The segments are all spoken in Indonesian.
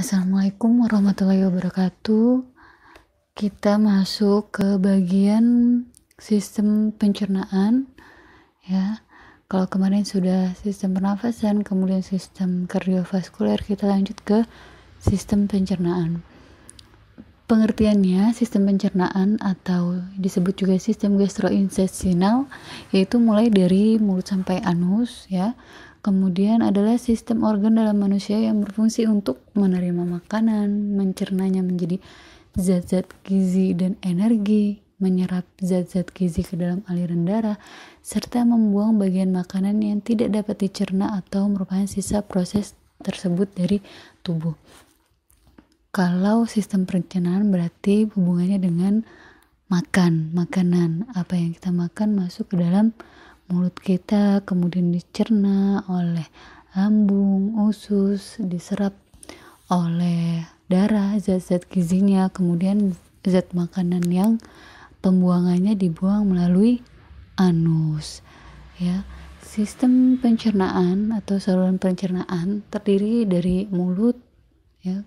Assalamualaikum warahmatullahi wabarakatuh. Kita masuk ke bagian sistem pencernaan ya. Kalau kemarin sudah sistem pernafasan, kemudian sistem kardiovaskuler, kita lanjut ke sistem pencernaan. Pengertiannya, sistem pencernaan atau disebut juga sistem gastrointestinal yaitu mulai dari mulut sampai anus ya Kemudian adalah sistem organ dalam manusia yang berfungsi untuk menerima makanan, mencernanya menjadi zat-zat gizi dan energi, menyerap zat-zat gizi ke dalam aliran darah, serta membuang bagian makanan yang tidak dapat dicerna atau merupakan sisa proses tersebut dari tubuh. Kalau sistem pencernaan berarti hubungannya dengan makan, makanan, apa yang kita makan masuk ke dalam mulut kita kemudian dicerna oleh lambung, usus, diserap oleh darah, zat-zat gizinya, kemudian zat makanan yang pembuangannya dibuang melalui anus. Ya, sistem pencernaan atau saluran pencernaan terdiri dari mulut ya,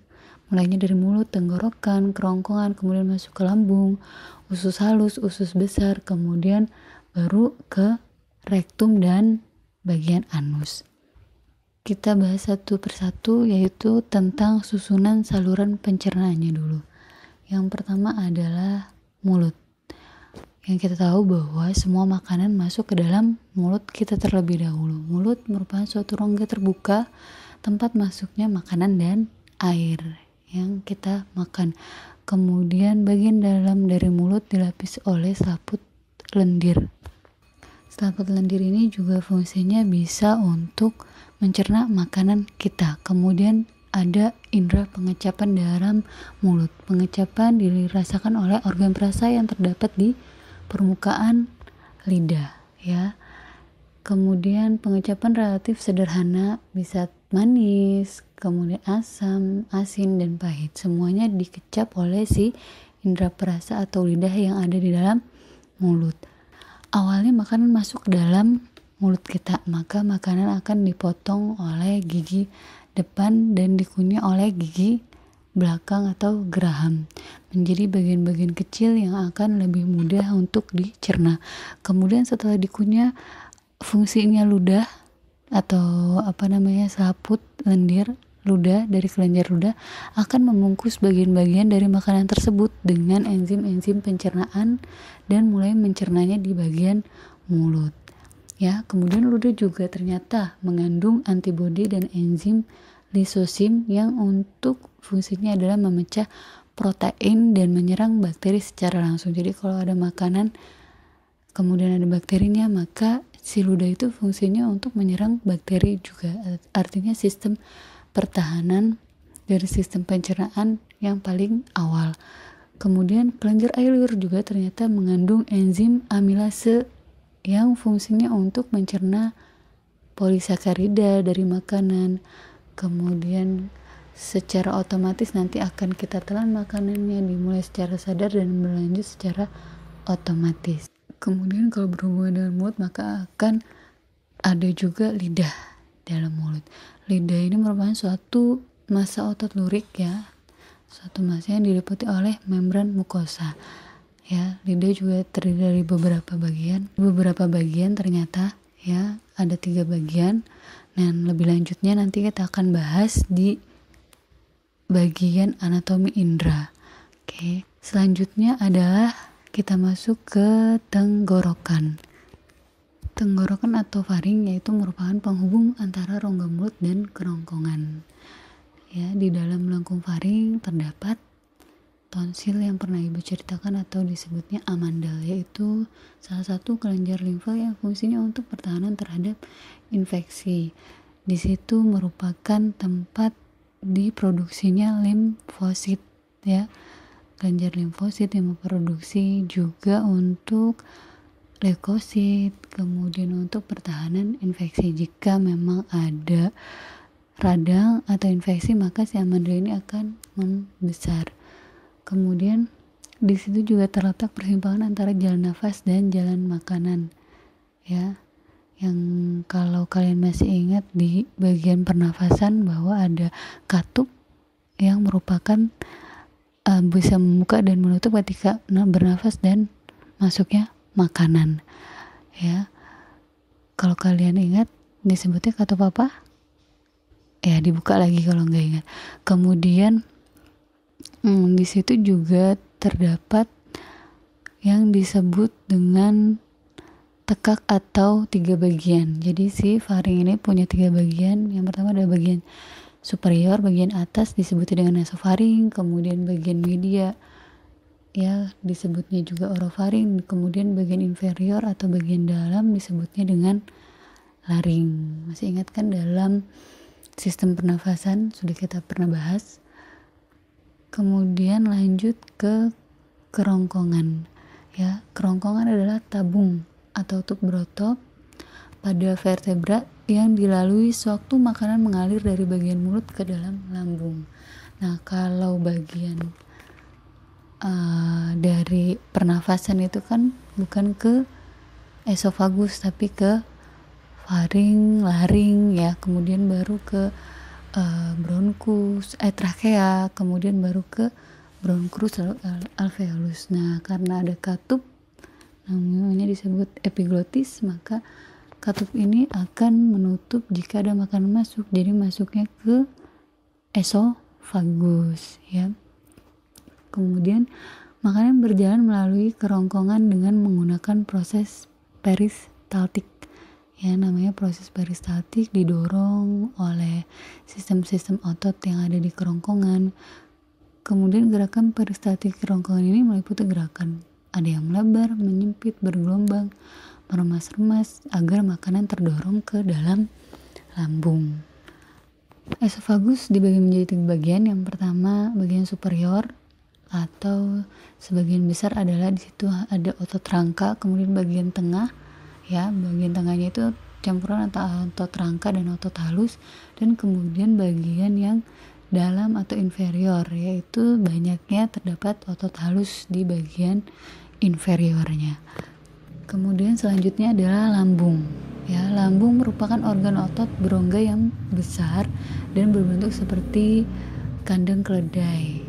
mulainya dari mulut, tenggorokan, kerongkongan, kemudian masuk ke lambung, usus halus, usus besar, kemudian baru ke rektum dan bagian anus. Kita bahas satu persatu yaitu tentang susunan saluran pencernaannya dulu. Yang pertama adalah mulut. Yang kita tahu bahwa semua makanan masuk ke dalam mulut kita terlebih dahulu. Mulut merupakan suatu rongga terbuka tempat masuknya makanan dan air yang kita makan. Kemudian bagian dalam dari mulut dilapis oleh selaput lendir Selang ketelan ini juga fungsinya bisa untuk mencerna makanan kita. Kemudian ada indera pengecapan dalam mulut. Pengecapan dirasakan oleh organ perasa yang terdapat di permukaan lidah, ya. Kemudian pengecapan relatif sederhana bisa manis, kemudian asam, asin dan pahit. Semuanya dikecap oleh si indera perasa atau lidah yang ada di dalam mulut. Awalnya makanan masuk dalam mulut kita, maka makanan akan dipotong oleh gigi depan dan dikunyah oleh gigi belakang atau geraham menjadi bagian-bagian kecil yang akan lebih mudah untuk dicerna. Kemudian setelah dikunyah fungsinya ludah atau apa namanya saput lendir ludah dari kelenjar ludah akan membungkus bagian-bagian dari makanan tersebut dengan enzim-enzim pencernaan dan mulai mencernanya di bagian mulut. Ya, kemudian ludah juga ternyata mengandung antibodi dan enzim lisosim yang untuk fungsinya adalah memecah protein dan menyerang bakteri secara langsung. Jadi kalau ada makanan kemudian ada bakterinya maka si ludah itu fungsinya untuk menyerang bakteri juga. Artinya sistem pertahanan dari sistem pencernaan yang paling awal. Kemudian kelenjar air liur juga ternyata mengandung enzim amilase yang fungsinya untuk mencerna polisakarida dari makanan. Kemudian secara otomatis nanti akan kita telan makanannya dimulai secara sadar dan berlanjut secara otomatis. Kemudian kalau berhubungan dengan mulut maka akan ada juga lidah dalam mulut. Lidah ini merupakan suatu massa otot lurik ya. Suatu massa yang diliputi oleh membran mukosa. Ya, lidah juga terdiri dari beberapa bagian. Beberapa bagian ternyata ya ada tiga bagian dan lebih lanjutnya nanti kita akan bahas di bagian anatomi indera. Oke, selanjutnya adalah kita masuk ke tenggorokan. Tenggorokan atau faring yaitu merupakan penghubung antara rongga mulut dan kerongkongan. Ya, di dalam lengkung faring terdapat tonsil yang pernah ibu ceritakan atau disebutnya amandel yaitu salah satu kelenjar limfa yang fungsinya untuk pertahanan terhadap infeksi. Di situ merupakan tempat diproduksinya limfosit ya. Kelenjar limfosit yang memproduksi juga untuk leukosit, kemudian untuk pertahanan infeksi jika memang ada radang atau infeksi maka si amandel ini akan membesar. Kemudian di situ juga terletak persimpangan antara jalan nafas dan jalan makanan. Ya. Yang kalau kalian masih ingat di bagian pernafasan bahwa ada katup yang merupakan uh, bisa membuka dan menutup ketika bernafas dan masuknya makanan ya kalau kalian ingat disebutnya kata papa ya dibuka lagi kalau nggak ingat kemudian hmm, di situ juga terdapat yang disebut dengan tekak atau tiga bagian jadi si faring ini punya tiga bagian yang pertama ada bagian superior bagian atas disebut dengan nasofaring kemudian bagian media ya disebutnya juga orofaring kemudian bagian inferior atau bagian dalam disebutnya dengan laring masih ingat kan dalam sistem pernafasan sudah kita pernah bahas kemudian lanjut ke kerongkongan ya kerongkongan adalah tabung atau tub pada vertebra yang dilalui sewaktu makanan mengalir dari bagian mulut ke dalam lambung nah kalau bagian Eh, dari pernafasan itu kan bukan ke esofagus tapi ke faring, laring ya, kemudian baru ke uh, bronkus, eh trakea, kemudian baru ke bronkus lalu alveolus. Nah, karena ada katup namanya disebut epiglotis, maka katup ini akan menutup jika ada makanan masuk. Jadi masuknya ke esofagus ya. Kemudian makanan berjalan melalui kerongkongan dengan menggunakan proses peristaltik. Ya, namanya proses peristaltik didorong oleh sistem-sistem otot yang ada di kerongkongan. Kemudian gerakan peristaltik kerongkongan ini meliputi gerakan ada yang melebar, menyempit, bergelombang, meremas-remas agar makanan terdorong ke dalam lambung. Esofagus dibagi menjadi tiga bagian. Yang pertama, bagian superior atau sebagian besar adalah di situ ada otot rangka kemudian bagian tengah ya bagian tengahnya itu campuran antara otot rangka dan otot halus dan kemudian bagian yang dalam atau inferior yaitu banyaknya terdapat otot halus di bagian inferiornya kemudian selanjutnya adalah lambung ya lambung merupakan organ otot berongga yang besar dan berbentuk seperti kandang keledai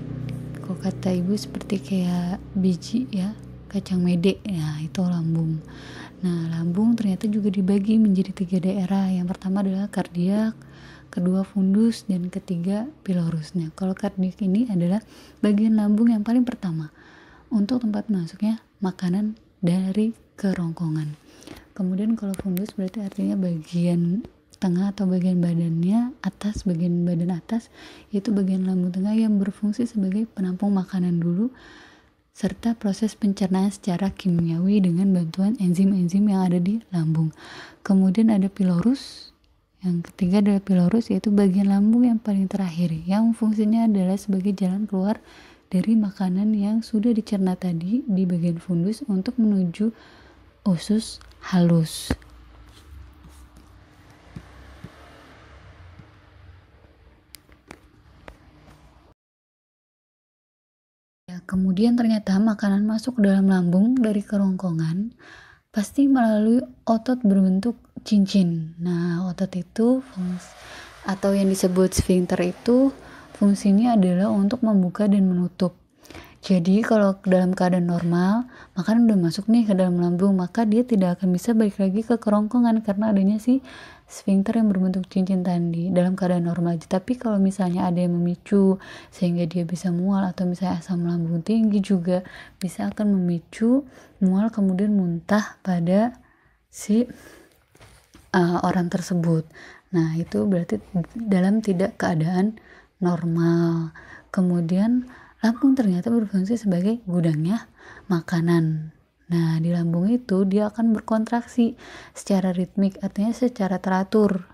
Kok kata ibu seperti kayak biji ya, kacang mede ya itu lambung nah lambung ternyata juga dibagi menjadi tiga daerah yang pertama adalah kardiak kedua fundus dan ketiga pilorusnya kalau kardiak ini adalah bagian lambung yang paling pertama untuk tempat masuknya makanan dari kerongkongan kemudian kalau fundus berarti artinya bagian tengah atau bagian badannya atas bagian badan atas yaitu bagian lambung tengah yang berfungsi sebagai penampung makanan dulu serta proses pencernaan secara kimiawi dengan bantuan enzim-enzim yang ada di lambung. Kemudian ada pilorus. Yang ketiga adalah pilorus yaitu bagian lambung yang paling terakhir yang fungsinya adalah sebagai jalan keluar dari makanan yang sudah dicerna tadi di bagian fundus untuk menuju usus halus. kemudian ternyata makanan masuk dalam lambung dari kerongkongan, pasti melalui otot berbentuk cincin. Nah, otot itu fungsi, atau yang disebut sphincter itu fungsinya adalah untuk membuka dan menutup. Jadi kalau dalam keadaan normal, makanan udah masuk nih ke dalam lambung, maka dia tidak akan bisa balik lagi ke kerongkongan karena adanya si sphincter yang berbentuk cincin tadi dalam keadaan normal aja tapi kalau misalnya ada yang memicu sehingga dia bisa mual atau misalnya asam lambung tinggi juga bisa akan memicu mual kemudian muntah pada si uh, orang tersebut nah itu berarti dalam tidak keadaan normal kemudian lambung ternyata berfungsi sebagai gudangnya makanan Nah, di lambung itu dia akan berkontraksi secara ritmik, artinya secara teratur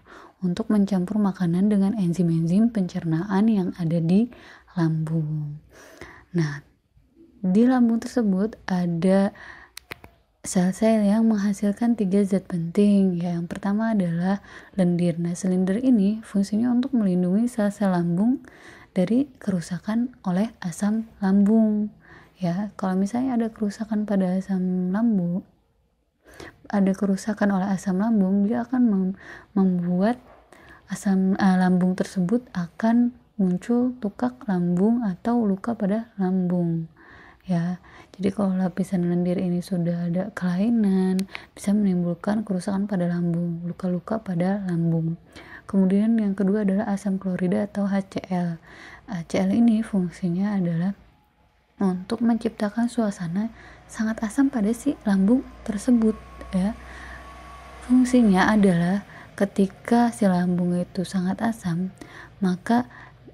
untuk mencampur makanan dengan enzim-enzim pencernaan yang ada di lambung. Nah, di lambung tersebut ada sel-sel yang menghasilkan tiga zat penting. Ya, yang pertama adalah lendir. Nah, silinder ini fungsinya untuk melindungi sel-sel lambung dari kerusakan oleh asam lambung ya kalau misalnya ada kerusakan pada asam lambung ada kerusakan oleh asam lambung dia akan mem membuat asam uh, lambung tersebut akan muncul tukak lambung atau luka pada lambung ya jadi kalau lapisan lendir ini sudah ada kelainan bisa menimbulkan kerusakan pada lambung luka-luka pada lambung kemudian yang kedua adalah asam klorida atau HCl HCl ini fungsinya adalah untuk menciptakan suasana sangat asam pada si lambung tersebut ya. Fungsinya adalah ketika si lambung itu sangat asam, maka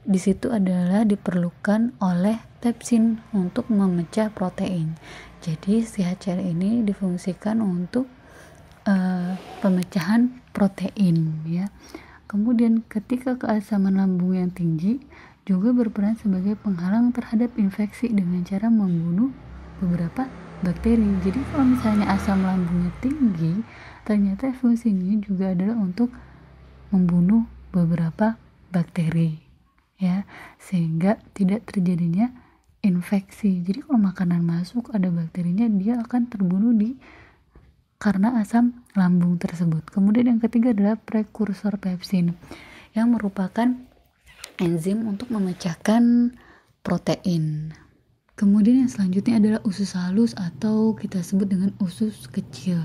di situ adalah diperlukan oleh pepsin untuk memecah protein. Jadi si HCl ini difungsikan untuk e, pemecahan protein ya. Kemudian ketika keasaman lambung yang tinggi, juga berperan sebagai penghalang terhadap infeksi dengan cara membunuh beberapa bakteri. Jadi kalau misalnya asam lambungnya tinggi, ternyata fungsinya juga adalah untuk membunuh beberapa bakteri ya sehingga tidak terjadinya infeksi jadi kalau makanan masuk ada bakterinya dia akan terbunuh di karena asam lambung tersebut kemudian yang ketiga adalah prekursor pepsin yang merupakan enzim untuk memecahkan protein. Kemudian yang selanjutnya adalah usus halus atau kita sebut dengan usus kecil.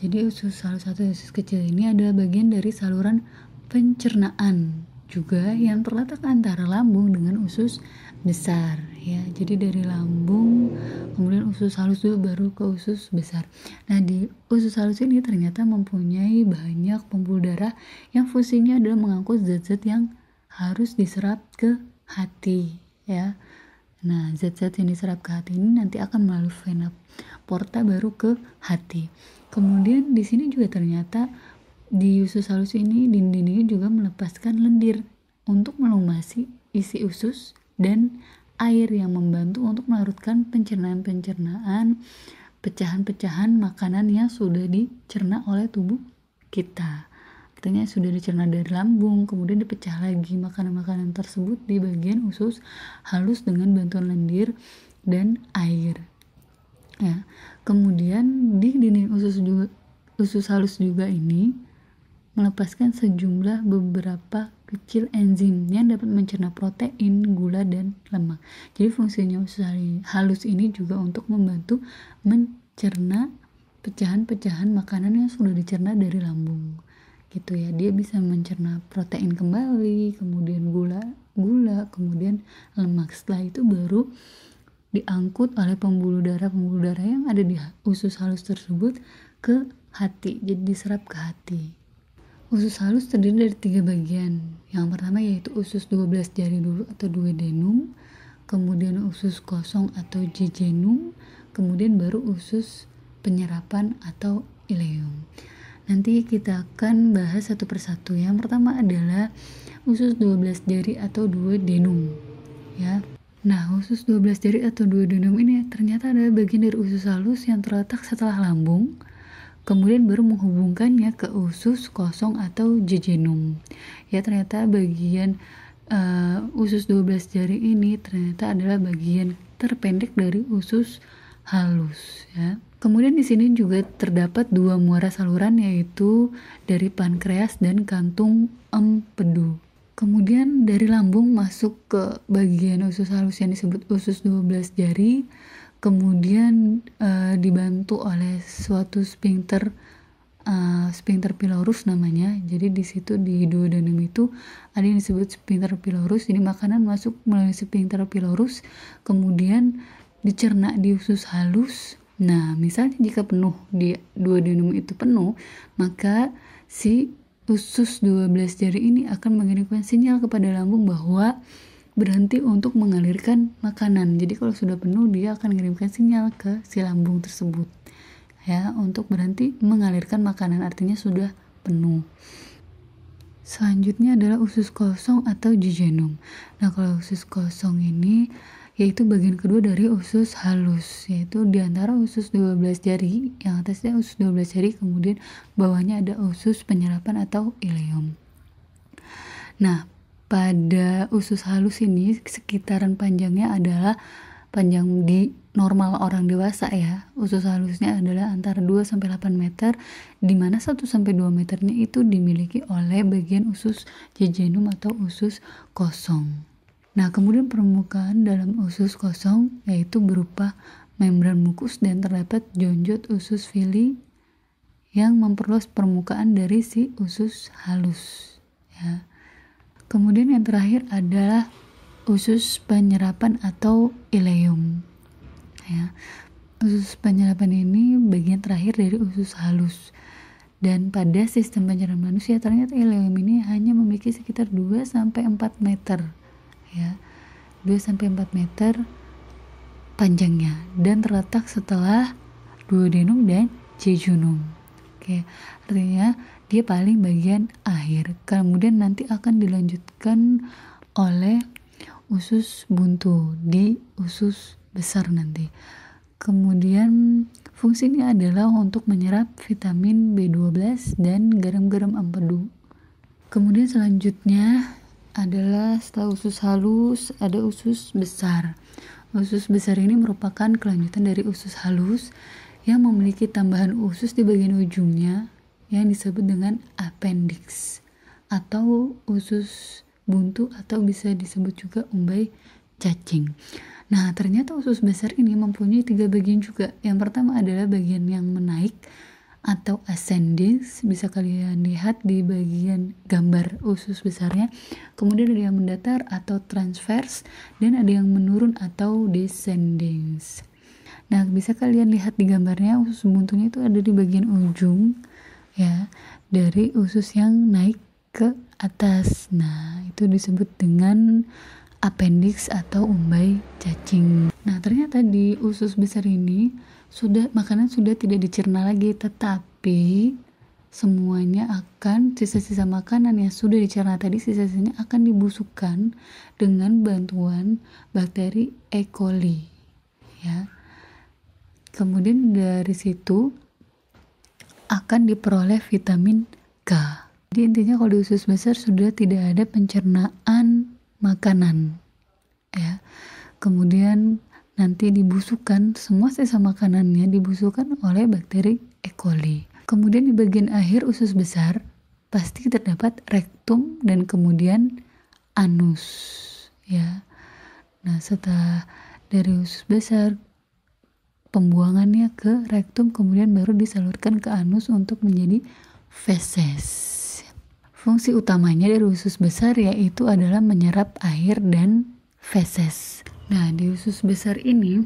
Jadi usus halus atau usus kecil ini adalah bagian dari saluran pencernaan juga yang terletak antara lambung dengan usus besar ya. Jadi dari lambung kemudian usus halus dulu baru ke usus besar. Nah, di usus halus ini ternyata mempunyai banyak pembuluh darah yang fungsinya adalah mengangkut zat-zat yang harus diserap ke hati ya. Nah, zat-zat yang diserap ke hati ini nanti akan melalui vena porta baru ke hati. Kemudian di sini juga ternyata di usus halus ini dindingnya juga melepaskan lendir untuk melumasi isi usus dan air yang membantu untuk melarutkan pencernaan-pencernaan pecahan-pecahan makanan yang sudah dicerna oleh tubuh kita artinya sudah dicerna dari lambung, kemudian dipecah lagi makanan-makanan tersebut di bagian usus halus dengan bantuan lendir dan air. Ya. Kemudian di dinding usus juga usus halus juga ini melepaskan sejumlah beberapa kecil enzim yang dapat mencerna protein, gula, dan lemak. Jadi fungsinya usus halus ini juga untuk membantu mencerna pecahan-pecahan makanan yang sudah dicerna dari lambung gitu ya dia bisa mencerna protein kembali kemudian gula gula kemudian lemak setelah itu baru diangkut oleh pembuluh darah pembuluh darah yang ada di usus halus tersebut ke hati jadi diserap ke hati usus halus terdiri dari tiga bagian yang pertama yaitu usus 12 jari dulu atau duodenum kemudian usus kosong atau jejenum kemudian baru usus penyerapan atau ileum Nanti kita akan bahas satu persatu. Yang pertama adalah usus 12 jari atau denum Ya. Nah, usus 12 jari atau denum ini ternyata adalah bagian dari usus halus yang terletak setelah lambung, kemudian baru menghubungkannya ke usus kosong atau jejenum. Ya, ternyata bagian uh, usus 12 jari ini ternyata adalah bagian terpendek dari usus halus, ya. Kemudian di sini juga terdapat dua muara saluran yaitu dari pankreas dan kantung empedu. Kemudian dari lambung masuk ke bagian usus halus yang disebut usus 12 jari, kemudian e, dibantu oleh suatu sphincter e, sphincter pilorus namanya. Jadi di situ di duodenum itu ada yang disebut sphincter pilorus. Jadi makanan masuk melalui sphincter pilorus, kemudian dicerna di usus halus, Nah, misalnya jika penuh di dua denum itu penuh, maka si usus 12 jari ini akan mengirimkan sinyal kepada lambung bahwa berhenti untuk mengalirkan makanan. Jadi kalau sudah penuh dia akan mengirimkan sinyal ke si lambung tersebut ya untuk berhenti mengalirkan makanan artinya sudah penuh. Selanjutnya adalah usus kosong atau jejunum. Nah, kalau usus kosong ini yaitu bagian kedua dari usus halus, yaitu di antara usus 12 jari, yang atasnya usus 12 jari, kemudian bawahnya ada usus penyerapan atau ileum. Nah, pada usus halus ini sekitaran panjangnya adalah panjang di normal orang dewasa ya usus halusnya adalah antara 2 sampai 8 meter di mana 1 sampai 2 meternya itu dimiliki oleh bagian usus jejunum atau usus kosong. Nah, kemudian permukaan dalam usus kosong yaitu berupa membran mukus dan terdapat jonjot usus fili yang memperluas permukaan dari si usus halus ya. Kemudian yang terakhir adalah usus penyerapan atau ileum ya. Usus penyerapan ini bagian terakhir dari usus halus. Dan pada sistem pencernaan manusia ternyata ileum ini hanya memiliki sekitar 2 sampai 4 meter ya. 2 sampai 4 meter panjangnya dan terletak setelah duodenum dan jejunum. Oke, artinya dia paling bagian akhir. Kemudian nanti akan dilanjutkan oleh usus buntu di usus besar nanti. Kemudian fungsinya adalah untuk menyerap vitamin B12 dan garam-garam empedu. Kemudian selanjutnya adalah setelah usus halus ada usus besar. Usus besar ini merupakan kelanjutan dari usus halus yang memiliki tambahan usus di bagian ujungnya yang disebut dengan appendix atau usus buntu atau bisa disebut juga umbai cacing. Nah, ternyata usus besar ini mempunyai tiga bagian juga. Yang pertama adalah bagian yang menaik atau ascending, bisa kalian lihat di bagian gambar usus besarnya. Kemudian ada yang mendatar atau transverse dan ada yang menurun atau descending. Nah, bisa kalian lihat di gambarnya usus buntunya itu ada di bagian ujung ya, dari usus yang naik ke atas. Nah, itu disebut dengan appendix atau umbai cacing. Nah, ternyata di usus besar ini sudah makanan sudah tidak dicerna lagi, tetapi semuanya akan sisa-sisa makanan yang sudah dicerna tadi sisa-sisanya akan dibusukkan dengan bantuan bakteri E. coli. Ya. Kemudian dari situ akan diperoleh vitamin K. Jadi intinya kalau di usus besar sudah tidak ada pencernaan makanan ya kemudian nanti dibusukkan semua sisa makanannya dibusukan oleh bakteri E. coli kemudian di bagian akhir usus besar pasti terdapat rektum dan kemudian anus ya nah setelah dari usus besar pembuangannya ke rektum kemudian baru disalurkan ke anus untuk menjadi feses Fungsi utamanya dari usus besar yaitu adalah menyerap air dan feses. Nah, di usus besar ini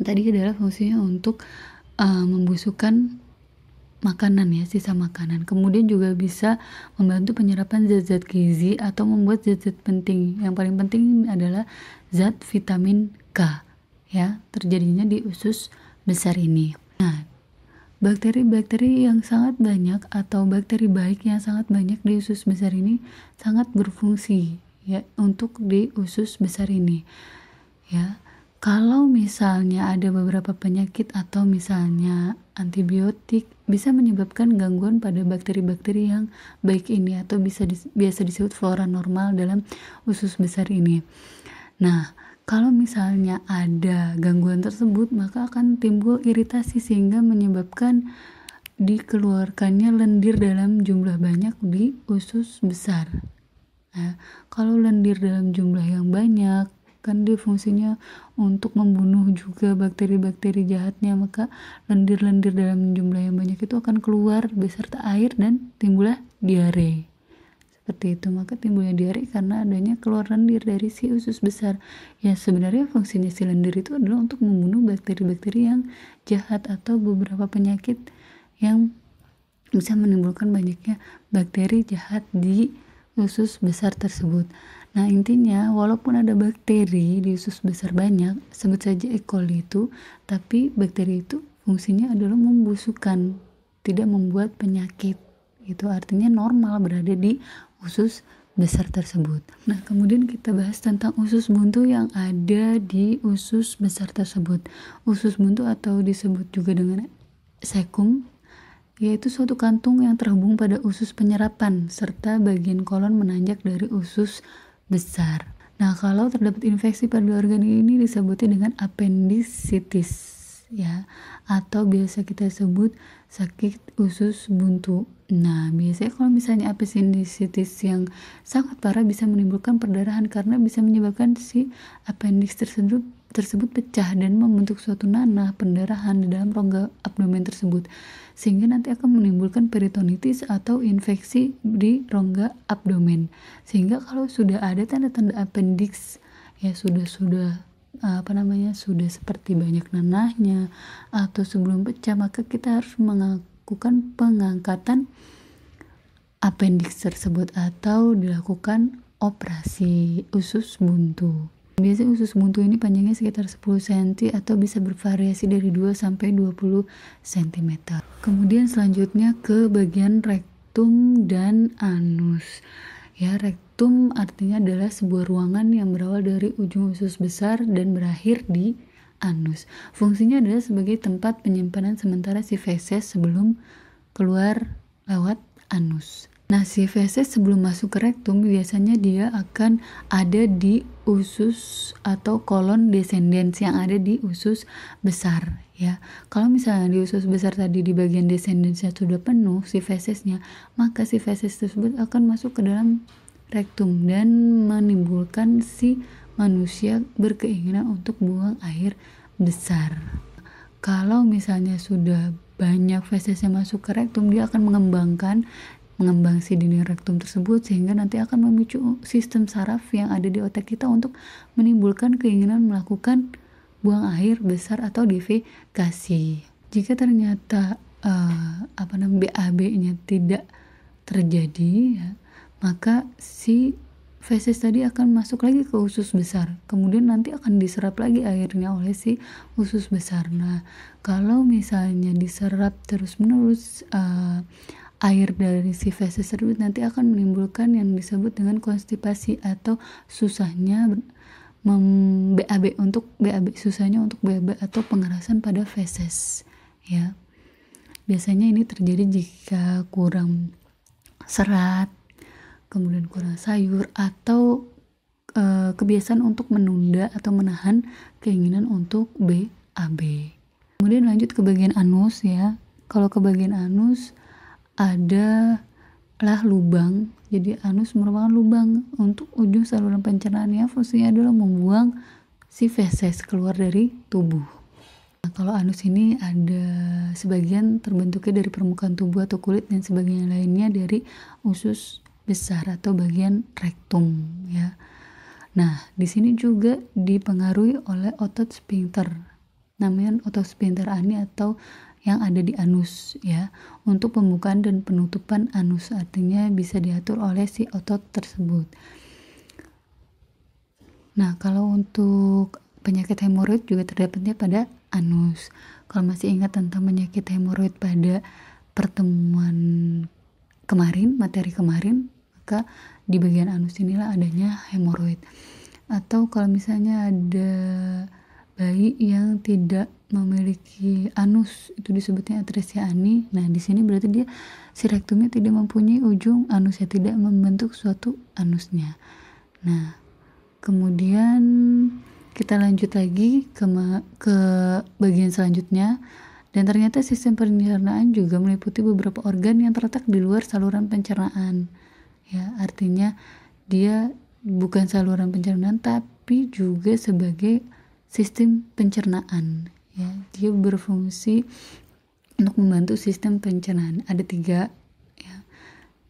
tadi adalah fungsinya untuk uh, membusukkan makanan ya, sisa makanan. Kemudian juga bisa membantu penyerapan zat-zat gizi atau membuat zat-zat penting. Yang paling penting adalah zat vitamin K ya, terjadinya di usus besar ini. Nah, Bakteri-bakteri yang sangat banyak atau bakteri baik yang sangat banyak di usus besar ini sangat berfungsi ya untuk di usus besar ini. Ya. Kalau misalnya ada beberapa penyakit atau misalnya antibiotik bisa menyebabkan gangguan pada bakteri-bakteri yang baik ini atau bisa dis biasa disebut flora normal dalam usus besar ini. Nah, kalau misalnya ada gangguan tersebut, maka akan timbul iritasi sehingga menyebabkan dikeluarkannya lendir dalam jumlah banyak di usus besar. Nah, kalau lendir dalam jumlah yang banyak, kan dia fungsinya untuk membunuh juga bakteri-bakteri jahatnya maka lendir-lendir dalam jumlah yang banyak itu akan keluar beserta air dan timbullah diare seperti itu maka timbulnya diare karena adanya keluar lendir dari si usus besar ya sebenarnya fungsinya si lendir itu adalah untuk membunuh bakteri-bakteri yang jahat atau beberapa penyakit yang bisa menimbulkan banyaknya bakteri jahat di usus besar tersebut Nah, intinya walaupun ada bakteri di usus besar banyak, sebut saja E. coli itu, tapi bakteri itu fungsinya adalah membusukkan, tidak membuat penyakit. Itu artinya normal berada di usus besar tersebut. Nah, kemudian kita bahas tentang usus buntu yang ada di usus besar tersebut. Usus buntu atau disebut juga dengan sekum yaitu suatu kantung yang terhubung pada usus penyerapan serta bagian kolon menanjak dari usus besar. Nah, kalau terdapat infeksi pada organ ini disebutnya dengan appendicitis ya atau biasa kita sebut sakit usus buntu. Nah, biasanya kalau misalnya appendicitis yang sangat parah bisa menimbulkan perdarahan karena bisa menyebabkan si appendix tersebut tersebut pecah dan membentuk suatu nanah pendarahan di dalam rongga abdomen tersebut sehingga nanti akan menimbulkan peritonitis atau infeksi di rongga abdomen sehingga kalau sudah ada tanda-tanda appendix ya sudah sudah apa namanya sudah seperti banyak nanahnya atau sebelum pecah maka kita harus melakukan pengangkatan appendix tersebut atau dilakukan operasi usus buntu. Biasanya usus buntu ini panjangnya sekitar 10 cm atau bisa bervariasi dari 2 sampai 20 cm. Kemudian selanjutnya ke bagian rektum dan anus. Ya, rektum Rektum artinya adalah sebuah ruangan yang berawal dari ujung usus besar dan berakhir di anus. Fungsinya adalah sebagai tempat penyimpanan sementara si feses sebelum keluar lewat anus. Nah, si feses sebelum masuk ke rektum biasanya dia akan ada di usus atau kolon descendens yang ada di usus besar ya. Kalau misalnya di usus besar tadi di bagian descendensnya sudah penuh si fesesnya, maka si feses tersebut akan masuk ke dalam rektum dan menimbulkan si manusia berkeinginan untuk buang air besar. Kalau misalnya sudah banyak yang masuk ke rektum, dia akan mengembangkan mengembang si dinding rektum tersebut sehingga nanti akan memicu sistem saraf yang ada di otak kita untuk menimbulkan keinginan melakukan buang air besar atau defekasi. Jika ternyata uh, apa namanya BAB-nya tidak terjadi ya, maka si feses tadi akan masuk lagi ke usus besar kemudian nanti akan diserap lagi airnya oleh si usus besar nah kalau misalnya diserap terus menerus uh, eh, air dari si feses tersebut nanti akan menimbulkan yang disebut dengan konstipasi atau susahnya BAB untuk BAB susahnya untuk BAB atau pengerasan pada feses ya biasanya ini terjadi jika kurang serat kemudian kurang sayur atau e, kebiasaan untuk menunda atau menahan keinginan untuk BAB. Kemudian lanjut ke bagian anus ya. Kalau ke bagian anus ada lah lubang. Jadi anus merupakan lubang untuk ujung saluran pencernaannya fungsinya adalah membuang si feses keluar dari tubuh. Nah, kalau anus ini ada sebagian terbentuknya dari permukaan tubuh atau kulit dan sebagian lainnya dari usus besar atau bagian rektum ya. Nah, di sini juga dipengaruhi oleh otot sphincter. Namanya otot sphincter ani atau yang ada di anus ya untuk pembukaan dan penutupan anus artinya bisa diatur oleh si otot tersebut nah kalau untuk penyakit hemoroid juga terdapatnya pada anus kalau masih ingat tentang penyakit hemoroid pada pertemuan kemarin materi kemarin maka di bagian anus inilah adanya hemoroid atau kalau misalnya ada bayi yang tidak memiliki anus itu disebutnya atresia ani nah di sini berarti dia si rektumnya tidak mempunyai ujung anusnya tidak membentuk suatu anusnya nah kemudian kita lanjut lagi ke ke bagian selanjutnya dan ternyata sistem pencernaan juga meliputi beberapa organ yang terletak di luar saluran pencernaan ya artinya dia bukan saluran pencernaan tapi juga sebagai sistem pencernaan ya dia berfungsi untuk membantu sistem pencernaan ada tiga ya,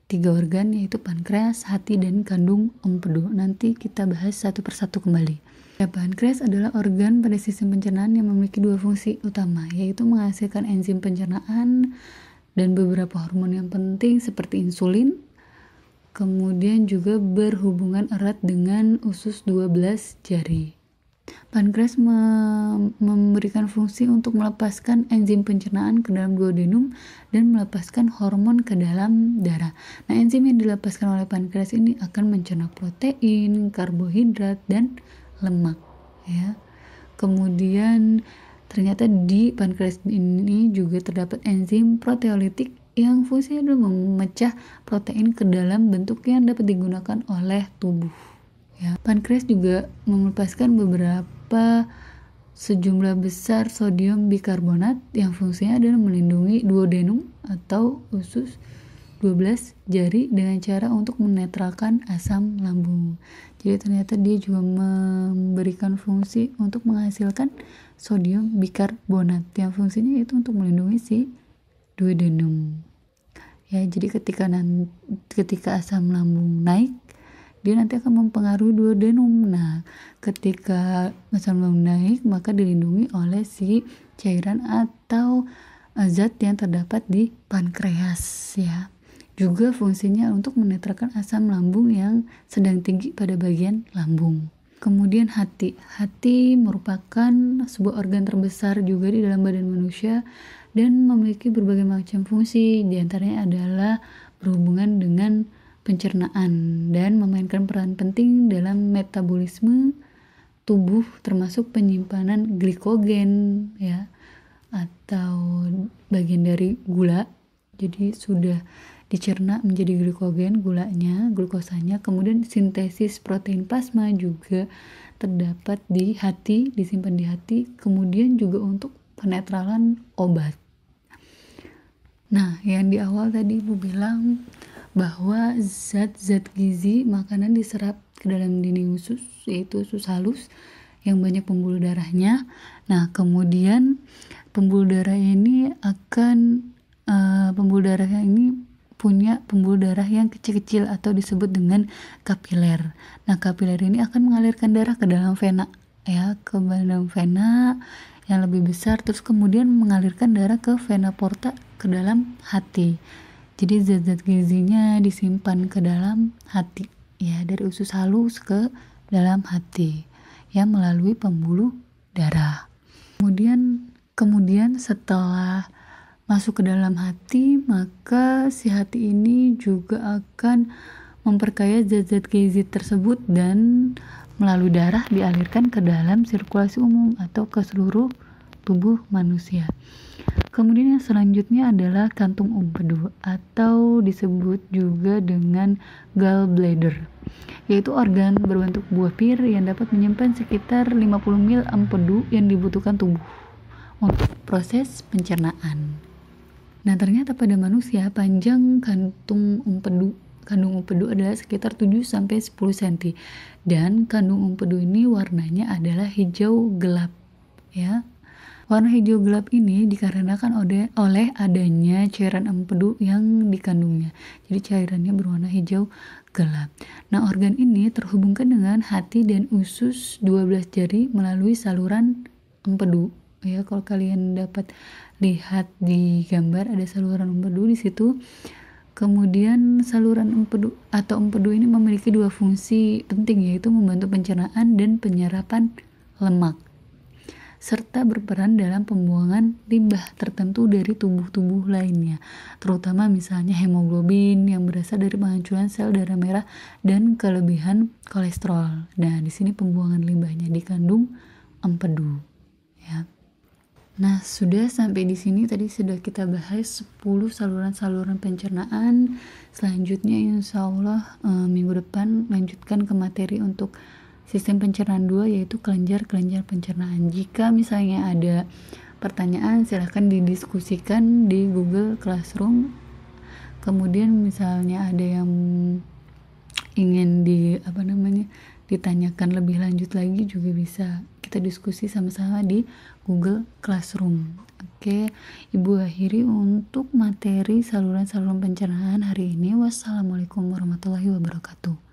tiga organ yaitu pankreas hati dan kandung empedu nanti kita bahas satu persatu kembali ya, pankreas adalah organ pada sistem pencernaan yang memiliki dua fungsi utama yaitu menghasilkan enzim pencernaan dan beberapa hormon yang penting seperti insulin kemudian juga berhubungan erat dengan usus 12 jari. Pankreas me memberikan fungsi untuk melepaskan enzim pencernaan ke dalam duodenum dan melepaskan hormon ke dalam darah. Nah, enzim yang dilepaskan oleh pankreas ini akan mencerna protein, karbohidrat, dan lemak. Ya, kemudian ternyata di pankreas ini juga terdapat enzim proteolitik yang fungsinya adalah memecah protein ke dalam bentuk yang dapat digunakan oleh tubuh. Ya. Pankreas juga melepaskan beberapa sejumlah besar sodium bikarbonat yang fungsinya adalah melindungi duodenum atau usus 12 jari dengan cara untuk menetralkan asam lambung. Jadi ternyata dia juga memberikan fungsi untuk menghasilkan sodium bikarbonat yang fungsinya itu untuk melindungi si dua denum ya jadi ketika nanti ketika asam lambung naik dia nanti akan mempengaruhi dua denum nah ketika asam lambung naik maka dilindungi oleh si cairan atau eh, zat yang terdapat di pankreas ya juga fungsinya untuk menetralkan asam lambung yang sedang tinggi pada bagian lambung Kemudian hati. Hati merupakan sebuah organ terbesar juga di dalam badan manusia dan memiliki berbagai macam fungsi diantaranya adalah berhubungan dengan pencernaan dan memainkan peran penting dalam metabolisme tubuh termasuk penyimpanan glikogen ya atau bagian dari gula jadi sudah dicerna menjadi glikogen gulanya glukosanya kemudian sintesis protein plasma juga terdapat di hati disimpan di hati kemudian juga untuk penetralan obat Nah, yang di awal tadi Ibu bilang bahwa zat-zat gizi makanan diserap ke dalam dinding usus, yaitu usus halus yang banyak pembuluh darahnya. Nah, kemudian pembuluh darah ini akan uh, pembuluh darah ini punya pembuluh darah yang kecil-kecil atau disebut dengan kapiler. Nah, kapiler ini akan mengalirkan darah ke dalam vena ya, ke dalam vena yang lebih besar terus kemudian mengalirkan darah ke vena porta ke dalam hati. Jadi zat-zat gizinya disimpan ke dalam hati ya dari usus halus ke dalam hati ya melalui pembuluh darah. Kemudian kemudian setelah masuk ke dalam hati maka si hati ini juga akan memperkaya zat-zat gizi tersebut dan melalui darah dialirkan ke dalam sirkulasi umum atau ke seluruh tubuh manusia. Kemudian yang selanjutnya adalah kantung empedu atau disebut juga dengan gallbladder yaitu organ berbentuk buah pir yang dapat menyimpan sekitar 50 mil empedu yang dibutuhkan tubuh untuk proses pencernaan. Nah, ternyata pada manusia panjang kantung empedu kandung empedu adalah sekitar 7 sampai 10 cm dan kandung empedu ini warnanya adalah hijau gelap ya. Warna hijau gelap ini dikarenakan oleh adanya cairan empedu yang dikandungnya. Jadi cairannya berwarna hijau gelap. Nah, organ ini terhubungkan dengan hati dan usus 12 jari melalui saluran empedu. Ya, kalau kalian dapat lihat di gambar ada saluran empedu di situ. Kemudian saluran empedu atau empedu ini memiliki dua fungsi penting yaitu membantu pencernaan dan penyerapan lemak serta berperan dalam pembuangan limbah tertentu dari tubuh-tubuh lainnya, terutama misalnya hemoglobin yang berasal dari penghancuran sel darah merah dan kelebihan kolesterol. Nah, di sini pembuangan limbahnya dikandung empedu. Ya. Nah, sudah sampai di sini tadi sudah kita bahas 10 saluran-saluran pencernaan. Selanjutnya insya Allah eh, minggu depan lanjutkan ke materi untuk sistem pencernaan dua yaitu kelenjar-kelenjar pencernaan. Jika misalnya ada pertanyaan silahkan didiskusikan di Google Classroom. Kemudian misalnya ada yang ingin di apa namanya ditanyakan lebih lanjut lagi juga bisa kita diskusi sama-sama di Google Classroom. Oke, Ibu akhiri untuk materi saluran-saluran pencernaan hari ini. Wassalamualaikum warahmatullahi wabarakatuh.